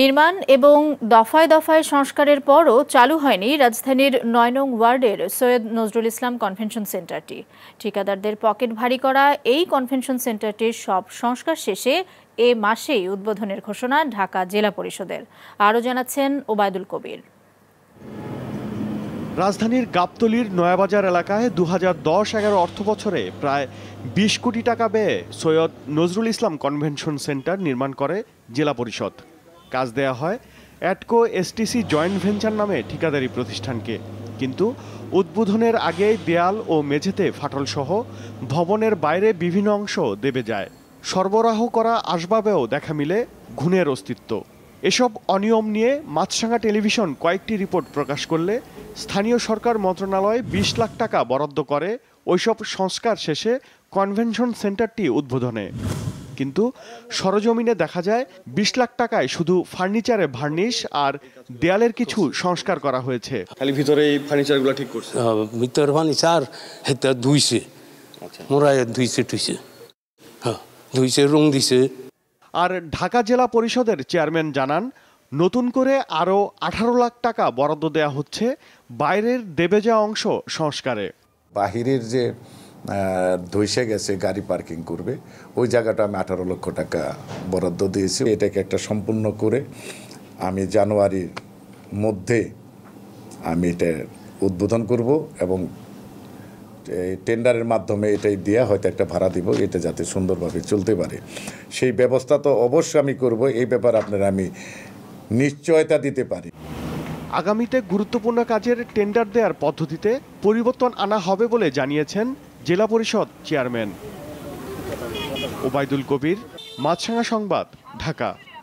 নির্মাণ এবং দফায় দফায় সংস্কারের পরও চালু হয়নি রাজধানীর নয় নং ওয়ার্ডের সৈয়দ নজরুল ইসলাম কনভেনশন সেন্টারটি ঠিকাদারদের পকেট ভারী করা এই কনভেনশন সেন্টারটির সব সংস্কার শেষে এ মাসেই উদ্বোধনের ঘোষণা ঢাকা জেলা পরিষদের আরও জানাচ্ছেন ওবায়দুল কবির রাজধানীর গাবতলির নয়াবাজার এলাকায় দু হাজার দশ এগারো অর্থ বছরে প্রায় বিশ কোটি টাকা ব্যয়ে সৈয়দ নজরুল ইসলাম কনভেনশন সেন্টার নির্মাণ করে জেলা পরিষদ কাজ দেয়া হয় অ্যাটকো এসটিসি জয়েন্ট ভেঞ্চার নামে ঠিকাদারি প্রতিষ্ঠানকে কিন্তু উদ্বোধনের আগেই দেয়াল ও মেঝেতে ফাটলসহ ভবনের বাইরে বিভিন্ন অংশ দেবে যায় সরবরাহ করা আসবাবেও দেখা মিলে ঘুণের অস্তিত্ব এসব অনিয়ম নিয়ে মাছরাঙা টেলিভিশন কয়েকটি রিপোর্ট প্রকাশ করলে স্থানীয় সরকার মন্ত্রণালয় বিশ লাখ টাকা বরাদ্দ করে ওইসব সংস্কার শেষে কনভেনশন সেন্টারটি উদ্বোধনে কিন্তু সরজমিনে দেখা যায় বিশ লাখ টাকায় শুধু ফার্নিচারে ভার্নিশ আর দেয়ালের কিছু সংস্কার করা হয়েছে খালি ভিতরে এই ফার্নিচারগুলো ঠিক করছে হ্যাঁ, ভিতর ফার্নিচার হেতে ধুইছে আচ্ছা। মোরায় ধুইছে টুইছে হ্যাঁ ধুইছে রং দিছে আর ঢাকা জেলা পরিষদের চেয়ারম্যান জানান নতুন করে আরও আঠারো লাখ টাকা বরাদ্দ দেয়া হচ্ছে বাইরের দেবে যাওয়া অংশ সংস্কারে বাহিরের যে ধইসে গেছে গাড়ি পার্কিং করবে ওই জায়গাটা আমি আঠারো লক্ষ টাকা বরাদ্দ দিয়েছি এটাকে একটা সম্পূর্ণ করে আমি জানুয়ারির মধ্যে আমি এটা উদ্বোধন করব এবং টেন্ডারের মাধ্যমে এটাই দেওয়া হয়তো একটা ভাড়া দিব এটা যাতে সুন্দরভাবে চলতে পারে সেই ব্যবস্থা তো অবশ্যই আমি করব এই ব্যাপারে আপনারা আমি নিশ্চয়তা দিতে পারি আগামীতে গুরুত্বপূর্ণ কাজের টেন্ডার দেওয়ার পদ্ধতিতে পরিবর্তন আনা হবে বলে জানিয়েছেন জেলা পরিষদ চেয়ারম্যান ওবায়দুল কবির মাছরাঙা সংবাদ ঢাকা